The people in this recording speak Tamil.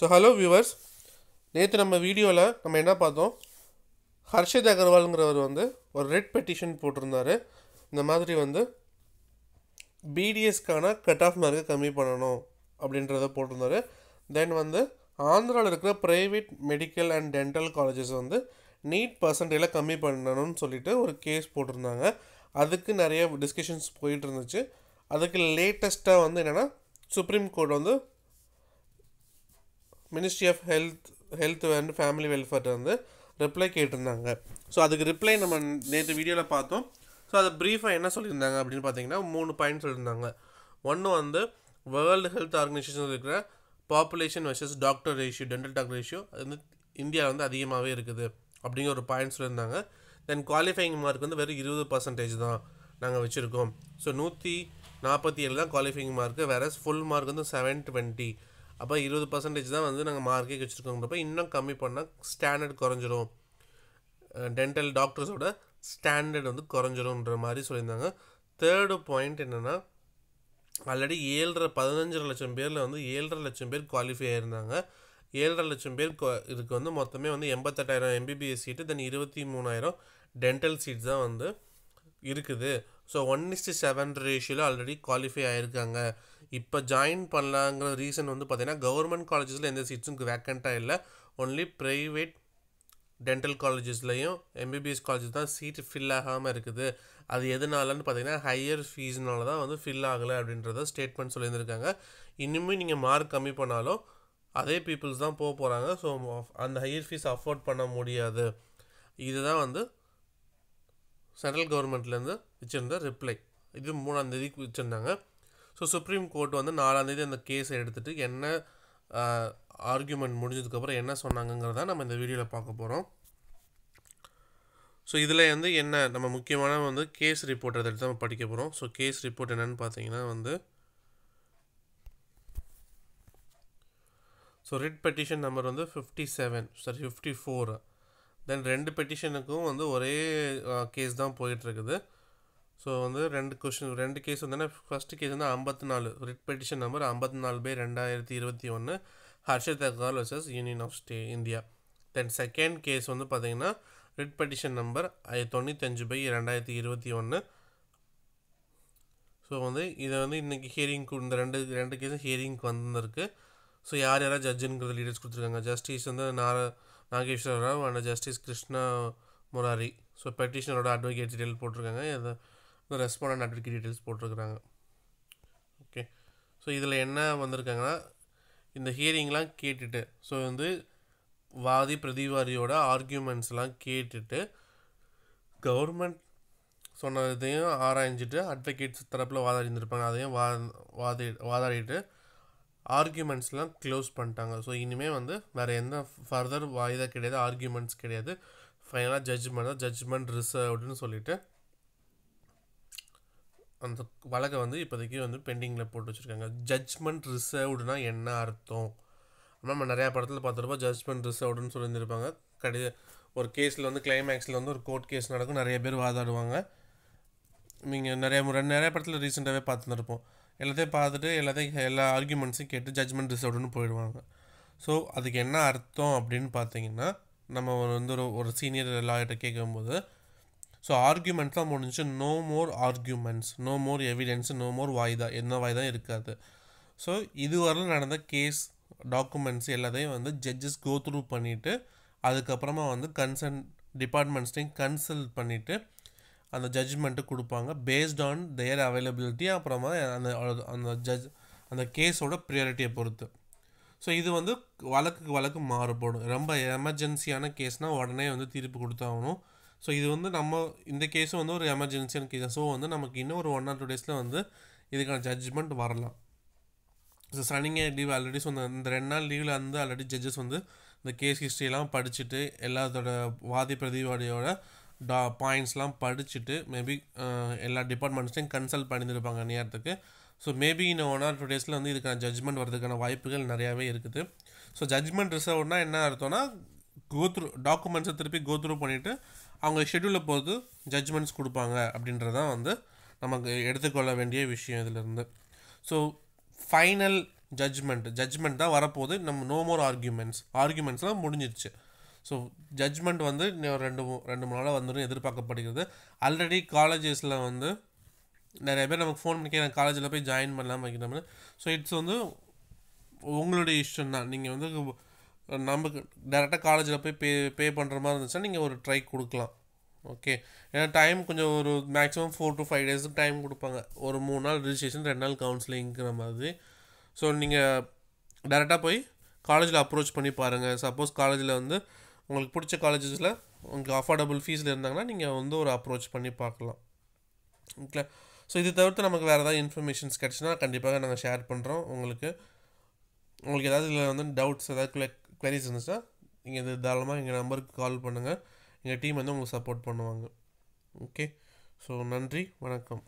ஸோ ஹலோ வியூவர்ஸ் நேற்று நம்ம வீடியோவில் நம்ம என்ன பார்த்தோம் ஹர்ஷித் அகர்வால்ங்கிறவர் வந்து ஒரு ரெட் பெட்டிஷன் போட்டிருந்தார் இந்த மாதிரி வந்து பிடிஎஸ்க்கான கட் ஆஃப் மார்க்கை கம்மி பண்ணணும் அப்படின்றத போட்டிருந்தார் தென் வந்து ஆந்திராவில் இருக்கிற private medical and dental colleges வந்து நீட் பர்சன்டேஜில் கம்மி பண்ணணும்னு சொல்லிட்டு ஒரு கேஸ் போட்டிருந்தாங்க அதுக்கு நிறைய டிஸ்கஷன்ஸ் போயிட்டு இருந்துச்சு அதுக்கு லேட்டஸ்ட்டாக வந்து என்னென்னா சுப்ரீம் கோர்ட் வந்து ministry of health health and family வெல்ஃபேர்ட்டு வந்து ரிப்ளை கேட்டிருந்தாங்க ஸோ அதுக்கு ரிப்ளை நம்ம நேற்று வீடியோவில் பார்த்தோம் ஸோ அதை ப்ரீஃபாக என்ன சொல்லியிருந்தாங்க அப்படின்னு பார்த்தீங்கன்னா மூணு பாயிண்ட் சொல்லியிருந்தாங்க ஒன்று வந்து வேர்ல்டு ஹெல்த் ஆர்கனைசேஷன் இருக்கிற population versus doctor ratio dental doctor ratio அது வந்து இந்தியா வந்து அதிகமாகவே இருக்குது அப்படிங்கிற ஒரு பாயிண்ட் சொல்லியிருந்தாங்க தென் குவாலிஃபைங் மார்க் வந்து வெறும் இருபது பர்சன்டேஜ் தான் நாங்கள் வச்சுருக்கோம் ஸோ நூற்றி நாற்பத்தி ஏழு தான் குவாலிஃபைங் மார்க்கு வேற ஃபுல் மார்க் வந்து செவன் டுவெண்ட்டி அப்போ இருபது பர்சன்டேஜ் தான் வந்து நாங்கள் மார்க்கே வச்சுருக்கோங்கிறப்ப இன்னும் கம்மி பண்ணால் ஸ்டாண்டர்ட் குறைஞ்சிரும் டென்டல் டாக்டர்ஸோட ஸ்டாண்டர்ட் வந்து குறைஞ்சிரும்ன்ற மாதிரி சொல்லியிருந்தாங்க தேர்டு பாயிண்ட் என்னென்னா ஆல்ரெடி ஏழரை பதினஞ்சரை லட்சம் பேரில் வந்து ஏழரை லட்சம் பேர் குவாலிஃபை ஆயிருந்தாங்க ஏழரை லட்சம் பேர் இதுக்கு வந்து மொத்தமே வந்து எண்பத்தெட்டாயிரம் எம்பிபிஎஸ் சீட்டு தென் இருபத்தி மூணாயிரம் டென்டல் சீட்ஸ் தான் வந்து இருக்குது ஸோ ஒன் இஸ்டு செவன் ரேஷியோவில் ஆல்ரெடி குவாலிஃபை ஆகிருக்காங்க இப்போ ஜாயின் பண்ணலாங்கிற ரீசன் வந்து பார்த்தீங்கன்னா கவர்மெண்ட் காலேஜஸில் எந்த சீட்ஸும் வேக்கண்ட்டாக இல்லை ஒன்லி ப்ரைவேட் டென்டல் காலேஜஸ்லையும் எம்பிபிஎஸ் காலேஜஸ் தான் சீட்டு ஃபில் ஆகாமல் இருக்குது அது எதனாலன்னு பார்த்தீங்கன்னா ஹையர் ஃபீஸ்னால தான் வந்து ஃபில் ஆகலை அப்படின்றத ஸ்டேட்மெண்ட் சொல்லியிருந்திருக்காங்க இன்னுமே நீங்கள் மார்க் கம்மி பண்ணாலும் அதே பீப்புள்ஸ் தான் போக போகிறாங்க ஸோ அந்த ஹையர் ஃபீஸ் அஃபோர்ட் பண்ண முடியாது இதுதான் வந்து சென்ட்ரல் கவர்மெண்ட்லேருந்து வச்சுருந்தா ரிப்ளை இது மூணாந்தேதிக்கு வச்சுருந்தாங்க ஸோ சுப்ரீம் கோர்ட் வந்து நாலாந்தேதி அந்த கேஸை எடுத்துகிட்டு என்ன ஆர்கியூமெண்ட் முடிஞ்சதுக்கப்புறம் என்ன சொன்னாங்கங்கிறத நம்ம இந்த வீடியோவில் பார்க்க போகிறோம் ஸோ இதில் வந்து என்ன நம்ம முக்கியமான வந்து கேஸ் ரிப்போர்ட் அதை எடுத்து நம்ம படிக்க போகிறோம் ஸோ கேஸ் ரிப்போர்ட் என்னென்னு பார்த்தீங்கன்னா வந்து ஸோ ரிட் பெட்டிஷன் நம்பர் வந்து fifty seven sorry fifty four then ரெண்டு பெட்டிஷனுக்கும் வந்து ஒரே கேஸ் தான் போயிட்டுருக்குது ஸோ வந்து ரெண்டு கொஷின் ரெண்டு கேஸ் வந்து ஃபஸ்ட்டு கேஸ் வந்து ஐம்பத்தி நாலு ரிட் பெட்டிஷன் நம்பர் ஐம்பத்தி நாலு பே ரெண்டாயிரத்தி இருபத்தி ஒன்று Harshad Agarwal versus union of stay India then second case வந்து பார்த்தீங்கன்னா ரிட் பெட்டிஷன் நம்பர் தொண்ணூத்தஞ்சு பை ரெண்டாயிரத்தி இருபத்தி ஒன்று ஸோ வந்து இதை வந்து இன்றைக்கி ஹியரிங்க்கு இந்த ரெண்டு ரெண்டு கேஸும் ஹியரிங்க்கு வந்திருக்கு ஸோ யார் யாராவது ஜட்ஜுங்கிறது லீடர்ஸ் கொடுத்துருக்காங்க ஜஸ்டிஸ் வந்து நார Nageswara Rao and justice Krishna Murari so பெட்டிஷனரோட அட்வொகேட் டீட்டெயில் போட்டிருக்காங்க இதை ரெஸ்பாண்ட் அட்வர்க்கி டீட்டெயில்ஸ் போட்டிருக்கிறாங்க ஓகே ஸோ இதில் என்ன வந்திருக்காங்கன்னா இந்த ஹியரிங்லாம் கேட்டுட்டு ஸோ வந்து வாதி பிரதிவாரியோட ஆர்கியூமெண்ட்ஸ்லாம் கேட்டுட்டு கவர்மெண்ட் சொன்னதையும் ஆராய்ஞ்சிட்டு அட்வொகேட்ஸ் தரப்பில் வாதாடிந்திருப்பாங்க அதையும் வா வாதி வாதாடிட்டு ஆர்கியூமெண்ட்ஸ்லாம் க்ளோஸ் பண்ணிட்டாங்க ஸோ இனிமேல் வந்து வேறு எந்த ஃபர்தர் வாய்தா கிடையாது ஆர்கியூமெண்ட்ஸ் கிடையாது ஃபைனலாக ஜட்ஜ்மெண்ட் தான் ஜட்ஜ்மெண்ட் ரிசர்வ்டுன்னு சொல்லிவிட்டு அந்த வழக்கை வந்து இப்போதைக்கு வந்து பெண்டிங்கில் போட்டு வச்சுருக்காங்க ஜட்ஜ்மெண்ட் ரிசர்வ்டுனா என்ன அர்த்தம் நம்ம நிறையா படத்தில் பார்த்துருப்போம் ஜட்ஜ்மெண்ட் ரிசர்வ்டுன்னு சொல்லியிருந்திருப்பாங்க கடை ஒரு கேஸில் வந்து கிளைமேக்ஸில் வந்து ஒரு கோர்ட் கேஸ் நடக்கும் நிறைய பேர் வாதாடுவாங்க நீங்கள் நிறைய முறை நிறைய படத்தில் ரீசெண்டாகவே பார்த்துருப்போம் எல்லாத்தையும் பார்த்துட்டு எல்லாத்தையும் எல்லா ஆர்குமெண்ட்ஸையும் கேட்டு ஜட்ஜ்மெண்ட் ரிசர்வ்டுன்னு போயிடுவாங்க ஸோ அதுக்கு என்ன அர்த்தம் அப்படின்னு பார்த்தீங்கன்னா நம்ம வந்து ஒரு ஒரு சீனியர் லாயர்கிட்ட கேட்கும்போது ஸோ ஆர்கியூமெண்ட்லாம் முடிஞ்சு no more arguments no more evidence no more வாய்தா என்ன வாய்தா இருக்காது ஸோ இதுவரை நடந்த கேஸ் டாக்குமெண்ட்ஸ் எல்லாத்தையும் வந்து ஜட்ஜஸ் கோ த்ரூ பண்ணிவிட்டு அதுக்கப்புறமா வந்து கன்சர்ன் டிபார்ட்மெண்ட்ஸ்டையும் கன்சல்ட் பண்ணிவிட்டு அந்த ஜட்ஜ்மெண்ட்டு கொடுப்பாங்க பேஸ்ட் ஆன் தேர் அவைலபிலிட்டி அப்புறமா அந்த அந்த ஜட்ஜ் அந்த கேஸோட ப்ரியாரிட்டியை பொறுத்து ஸோ இது வந்து வழக்குக்கு வழக்கு மாறுபடும் ரொம்ப எமர்ஜென்சியான கேஸ்னால் உடனே வந்து தீர்ப்பு கொடுத்தாகணும் ஸோ இது வந்து நம்ம இந்த கேஸும் வந்து ஒரு எமர்ஜென்சியான கேஸ் ஸோ வந்து நமக்கு இன்னும் ஒரு ஒன் ஆர் டூ டேஸில் வந்து இதுக்கான ஜட்ஜ்மெண்ட் வரலாம் ஸோ சனிங்க லீவ் ஆல்ரெடி ஸோ இந்த ரெண்டு நாள் லீவில் வந்து ஆல்ரெடி ஜட்ஜஸ் வந்து இந்த கேஸ் ஹிஸ்ட்ரியெல்லாம் படிச்சுட்டு எல்லாத்தோட வாதி பிரதிவாதியோட டா பாயிண்ட்ஸ்லாம் படிச்சுட்டு மேபி எல்லா டிபார்ட்மெண்ட்ஸையும் கன்சல்ட் பண்ணியிருப்பாங்க நேரத்துக்கு ஸோ மேபி இன்னும் ஒன் ஆர் டூ டேஸில் வந்து இதுக்கான ஜட்ஜ்மெண்ட் வரதுக்கான வாய்ப்புகள் நிறையாவே இருக்குது ஸோ ஜட்ஜ்மெண்ட் ரிசர்வ்னால் என்ன அர்த்தம்னா கோத்ரூ டாக்குமெண்ட்ஸை திருப்பி கோத்ரூ பண்ணிவிட்டு அவங்க ஷெடியூலில் போது ஜட்ஜ்மெண்ட்ஸ் கொடுப்பாங்க அப்படின்றதான் வந்து நமக்கு எடுத்துக்கொள்ள வேண்டிய விஷயம் இதிலேருந்து ஸோ ஃபைனல் ஜட்ஜ்மெண்ட் ஜட்ஜ்மெண்ட் தான் வரப்போது நம்ம நோ மோர் ஆர்கியூமெண்ட்ஸ் ஆர்கியூமெண்ட்ஸ்லாம் முடிஞ்சிருச்சு ஸோ ஜட்ஜ்மெண்ட் வந்து ரெண்டு ரெண்டு மூணு நாளாக வந்துடும் எதிர்பார்க்கப்படுகிறது ஆல்ரெடி காலேஜஸில் வந்து நிறைய பேர் நமக்கு ஃபோன் பண்ணி நான் காலேஜில் போய் ஜாயின் பண்ணலாம் வைக்கணும்னு ஸோ இட்ஸ் வந்து உங்களுடைய இஷ்டம் தான் நீங்கள் வந்து நமக்கு டேரெக்டாக காலேஜில் போய் பே பே பண்ணுற மாதிரி இருந்துச்சுன்னா நீங்கள் ஒரு ட்ரை கொடுக்கலாம் ஓகே ஏன்னா டைம் கொஞ்சம் ஒரு மேக்ஸிமம் ஃபோர் டு ஃபைவ் டேஸுக்கு டைம் கொடுப்பாங்க ஒரு மூணு நாள் ரிஜிஸ்ட்ரேஷன் ரெண்டு நாள் கவுன்சிலிங்கிற மாதிரி ஸோ நீங்கள் டேரெக்டாக போய் காலேஜில் அப்ரோச் பண்ணி பாருங்கள் சப்போஸ் காலேஜில் வந்து உங்களுக்கு பிடிச்ச காலேஜஸில் உங்களுக்கு அஃபோர்டபுள் ஃபீஸில் இருந்தாங்கன்னா நீங்கள் வந்து ஒரு அப்ரோச் பண்ணி பார்க்கலாம் ஓகே ஸோ இது தவிர்த்து நமக்கு வேறு ஏதாவது இன்ஃபர்மேஷன்ஸ் கிடச்சுன்னா கண்டிப்பாக நாங்கள் ஷேர் பண்ணுறோம் உங்களுக்கு உங்களுக்கு ஏதாவது இதில் வந்து டவுட்ஸ் ஏதாவது குவரிஸ் இருந்துச்சுன்னா நீங்கள் இது தாராளமாக எங்கள் நம்பருக்கு கால் பண்ணுங்கள் எங்கள் டீம் வந்து உங்களுக்கு சப்போர்ட் பண்ணுவாங்க ஓகே ஸோ நன்றி வணக்கம்